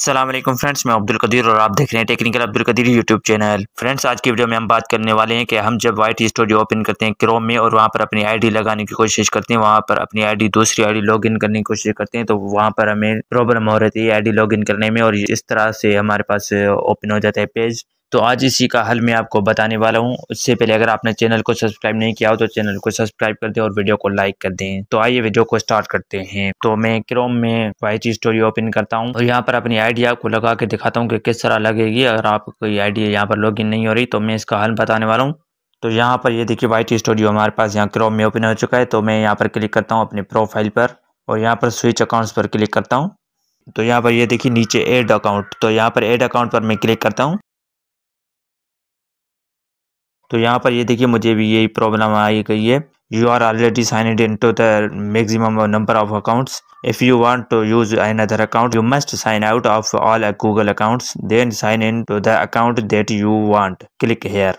Aslam friends मैं अब्दुल कदीर और आप देख रहे हैं technical Abdul Kadir YouTube channel friends आज की वीडियो में हम बात करने वाले हैं कि हम जब वाइट स्टूडियो ओपन करते हैं क्रोम में और वहां पर अपनी आईडी लगाने की कोशिश करते हैं वहां पर अपनी आईडी दूसरी आईडी लॉगिन करने की कोशिश करते हैं तो वहाँ पर हमें प्रॉब्लम हो रही थी आई डी करने में और इस तरह से हमारे पास ओपन हो जाता है पेज तो आज इसी का हल मैं आपको बताने वाला हूँ उससे पहले अगर आपने चैनल को सब्सक्राइब नहीं किया हो तो चैनल को सब्सक्राइब कर दें और वीडियो को लाइक कर दें तो आइए वीडियो को स्टार्ट करते हैं तो मैं क्रोम में वाइट स्टोरी ओपन करता हूँ और यहाँ पर अपनी आइडिया को लगा के दिखाता हूँ कि किस तरह लगेगी अगर आपको कोई आइडिया यहाँ पर लॉग नहीं हो रही तो मैं इसका हल बताने वाला हूँ तो यहाँ पर ये देखिए वाइट स्टूडियो हमारे पास यहाँ क्रोम में ओपन हो चुका है तो मैं यहाँ पर क्लिक करता हूँ अपने प्रोफाइल पर और यहाँ पर स्विच अकाउंट्स पर क्लिक करता हूँ तो यहाँ पर ये देखिए नीचे एड अकाउंट तो यहाँ पर एड अकाउंट पर मैं क्लिक करता हूँ तो यहाँ पर ये देखिए मुझे भी यही प्रॉब्लम आई गई है you are already signed in to the maximum number of account if you want to use an other account you must sign out of all Google account then sign in to the account that you want click here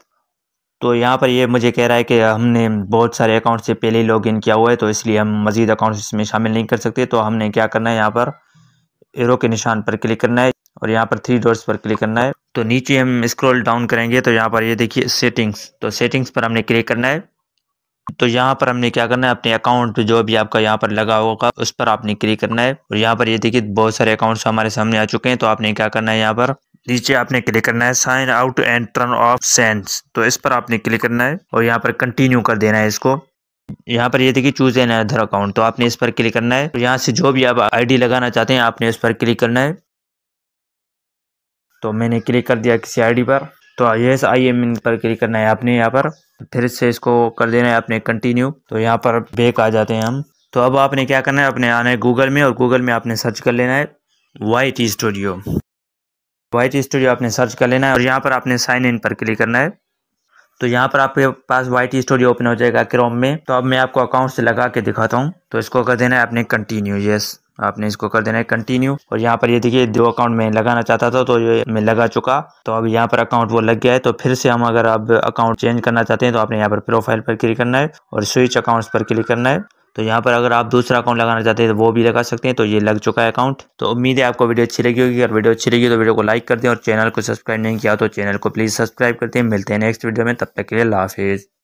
तो यहाँ पर ये मुझे कह रहा है कि हमने बहुत सारे अकाउंट से पहले ही इन किया हुआ है तो इसलिए हम मजीद अकाउंट इसमें शामिल नहीं कर सकते तो हमने क्या करना है यहाँ पर एरो के निशान पर क्लिक करना है और यहाँ पर थ्री डोर्स पर क्लिक करना है तो नीचे हम स्क्रॉल डाउन करेंगे तो यहाँ पर ये देखिए सेटिंग्स तो सेटिंग्स पर हमने क्लिक करना है तो यहाँ पर हमने क्या करना है अपने अकाउंट जो भी आपका यहाँ पर लगा होगा उस पर आपने क्लिक करना है और यहाँ पर ये देखिए बहुत सारे अकाउंट्स हमारे सामने आ चुके हैं तो आपने क्या करना है यहाँ पर नीचे आपने क्लिक करना है sign out and turn off sense तो इस पर आपने क्लिक करना है और यहाँ पर कंटिन्यू कर देना है इसको यहाँ पर ये देखिए चूज एन अदर अकाउंट तो आपने इस पर क्लिक करना है यहाँ से जो भी आप आईडी लगाना चाहते हैं आपने इस पर क्लिक करना है तो मैंने क्लिक कर दिया किसी आईडी पर तो यस आई एम इन पर क्लिक करना है आपने यहाँ पर फिर से इसको कर देना है आपने कंटिन्यू तो यहाँ पर बेक आ जाते हैं हम तो अब आपने क्या करना है आपने आना है गूगल में और गूगल में आपने सर्च कर लेना है वाइट स्टूडियो वाइट स्टूडियो आपने सर्च कर लेना है और यहाँ पर आपने साइन इन पर क्लिक करना है तो यहाँ पर आपके पास वाइट स्टूडियो ओपन हो जाएगा क्रोम में तो अब मैं आपको अकाउंट से लगा के दिखाता हूँ तो इसको कर देना है आपने कंटिन्यू यस आपने इसको कर देना है कंटिन्यू और यहाँ पर ये देखिए दो अकाउंट में लगाना चाहता था तो ये मैं लगा चुका तो अब यहाँ पर अकाउंट वो लग गया है तो फिर से हम अगर आप अकाउंट चेंज करना चाहते हैं तो आपने यहाँ पर प्रोफाइल पर क्लिक करना है और स्विच अकाउंट्स पर क्लिक करना है तो यहाँ पर अगर आप दूसरा अकाउंट लगाना चाहते हैं तो वो भी लगा सकते हैं तो ये लग चुका है अकाउंट तो उम्मीद है आपको वीडियो अच्छी लगी होगी अगर वीडियो अच्छी लगी तो वीडियो को लाइक कर दें और चैनल को सब्सक्राइब नहीं किया तो चैनल को प्लीज़ सब्सक्राइब कर दें मिलते हैं नेक्स्ट वीडियो में तब तक के लिए लाफिज़